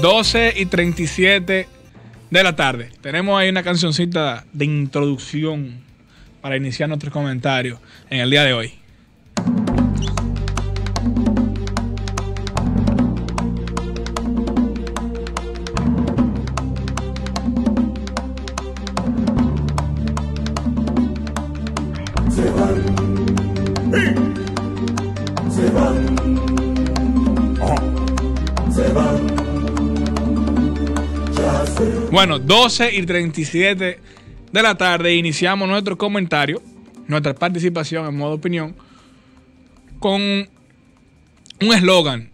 12 y 37 de la tarde. Tenemos ahí una cancioncita de introducción para iniciar nuestros comentarios en el día de hoy. Se van. Se van. Bueno, 12 y 37 de la tarde iniciamos nuestro comentario, nuestra participación en modo opinión, con un eslogan,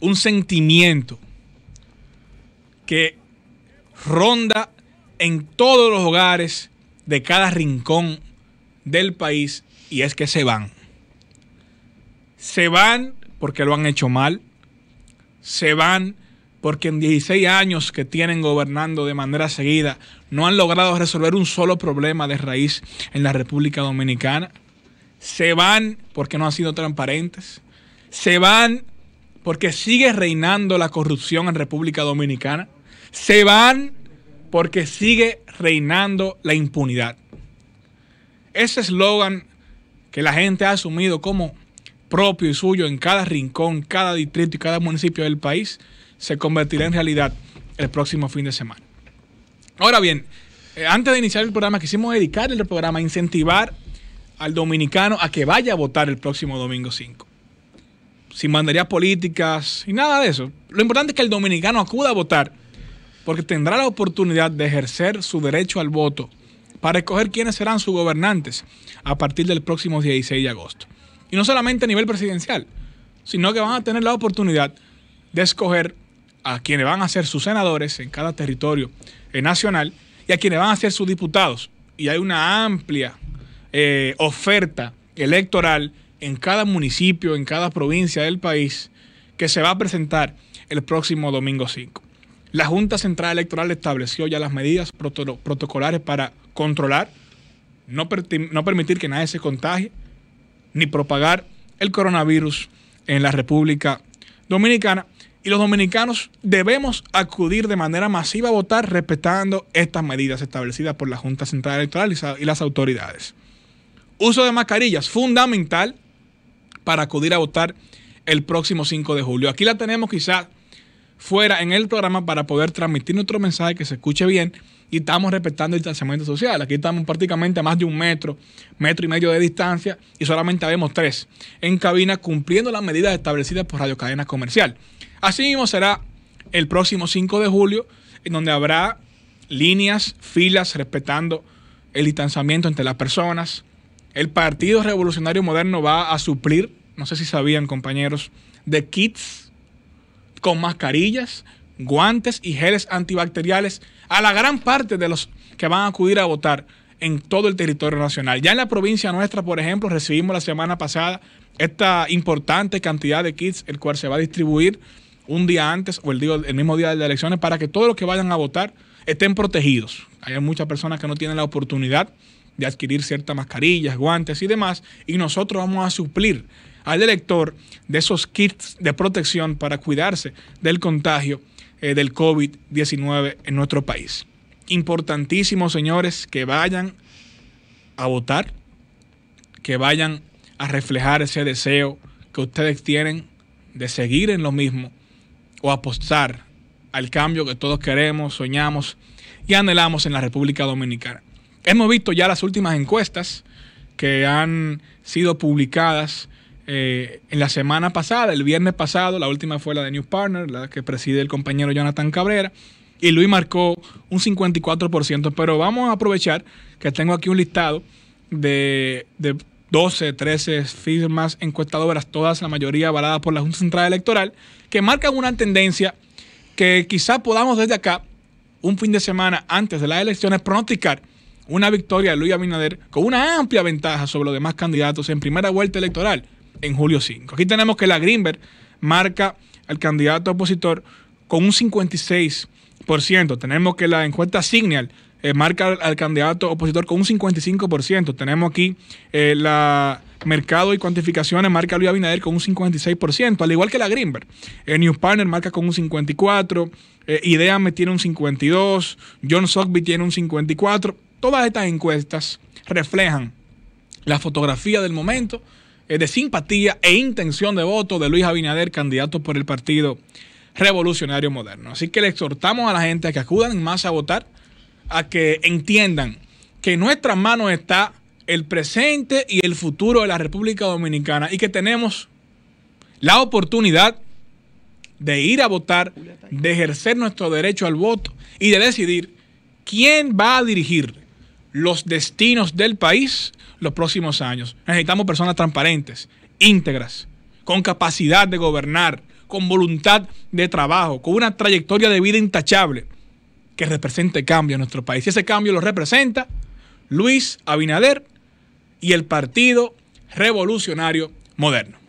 un sentimiento que ronda en todos los hogares de cada rincón del país y es que se van. Se van porque lo han hecho mal, se van porque en 16 años que tienen gobernando de manera seguida, no han logrado resolver un solo problema de raíz en la República Dominicana. Se van porque no han sido transparentes. Se van porque sigue reinando la corrupción en República Dominicana. Se van porque sigue reinando la impunidad. Ese eslogan que la gente ha asumido como propio y suyo en cada rincón, cada distrito y cada municipio del país se convertirá en realidad el próximo fin de semana. Ahora bien, eh, antes de iniciar el programa, quisimos dedicar el programa a incentivar al dominicano a que vaya a votar el próximo domingo 5. Sin banderías políticas y nada de eso. Lo importante es que el dominicano acuda a votar porque tendrá la oportunidad de ejercer su derecho al voto para escoger quiénes serán sus gobernantes a partir del próximo 16 de agosto y no solamente a nivel presidencial, sino que van a tener la oportunidad de escoger a quienes van a ser sus senadores en cada territorio eh, nacional y a quienes van a ser sus diputados. Y hay una amplia eh, oferta electoral en cada municipio, en cada provincia del país, que se va a presentar el próximo domingo 5. La Junta Central Electoral estableció ya las medidas protocolares para controlar, no, no permitir que nadie se contagie, ni propagar el coronavirus en la República Dominicana. Y los dominicanos debemos acudir de manera masiva a votar respetando estas medidas establecidas por la Junta Central Electoral y las autoridades. Uso de mascarillas, fundamental para acudir a votar el próximo 5 de julio. Aquí la tenemos quizás fuera en el programa para poder transmitir nuestro mensaje, que se escuche bien y estamos respetando el distanciamiento social. Aquí estamos prácticamente a más de un metro, metro y medio de distancia y solamente vemos tres en cabina cumpliendo las medidas establecidas por Radio Cadena Comercial. Así mismo será el próximo 5 de julio, en donde habrá líneas, filas respetando el distanciamiento entre las personas. El Partido Revolucionario Moderno va a suplir, no sé si sabían compañeros, de kits con mascarillas guantes y geles antibacteriales a la gran parte de los que van a acudir a votar en todo el territorio nacional. Ya en la provincia nuestra, por ejemplo, recibimos la semana pasada esta importante cantidad de kits, el cual se va a distribuir un día antes o el, el mismo día de las elecciones para que todos los que vayan a votar estén protegidos. Hay muchas personas que no tienen la oportunidad de adquirir ciertas mascarillas, guantes y demás, y nosotros vamos a suplir al elector de esos kits de protección para cuidarse del contagio eh, del COVID-19 en nuestro país. Importantísimo, señores, que vayan a votar, que vayan a reflejar ese deseo que ustedes tienen de seguir en lo mismo o apostar al cambio que todos queremos, soñamos y anhelamos en la República Dominicana. Hemos visto ya las últimas encuestas que han sido publicadas eh, en la semana pasada, el viernes pasado, la última fue la de News Partner, la que preside el compañero Jonathan Cabrera, y Luis marcó un 54%, pero vamos a aprovechar que tengo aquí un listado de, de 12, 13 firmas encuestadoras, todas, la mayoría avaladas por la Junta Central Electoral, que marcan una tendencia que quizá podamos desde acá, un fin de semana antes de las elecciones, pronosticar una victoria de Luis Abinader con una amplia ventaja sobre los demás candidatos en primera vuelta electoral en julio 5. Aquí tenemos que la Greenberg marca al candidato opositor con un 56%. Tenemos que la encuesta Signal eh, marca al, candidato opositor con un 55%. Tenemos aquí eh, la Mercado y Cuantificaciones marca a Luis Abinader con un 56%, al igual que la Greenberg. el eh, Partner marca con un 54%, Ideame tiene un 52%, John Sockby tiene un 54%. Todas estas encuestas reflejan la fotografía del momento eh, de simpatía e intención de voto de Luis Abinader, candidato por el Partido Revolucionario Moderno. Así que le exhortamos a la gente a que acudan más a votar, a que entiendan que en nuestras manos está el presente y el futuro de la República Dominicana y que tenemos la oportunidad de ir a votar, de ejercer nuestro derecho al voto y de decidir quién va a dirigir los destinos del país los próximos años. Necesitamos personas transparentes, íntegras, con capacidad de gobernar, con voluntad de trabajo, con una trayectoria de vida intachable que represente cambio en nuestro país. Y ese cambio lo representa Luis Abinader y el Partido Revolucionario Moderno.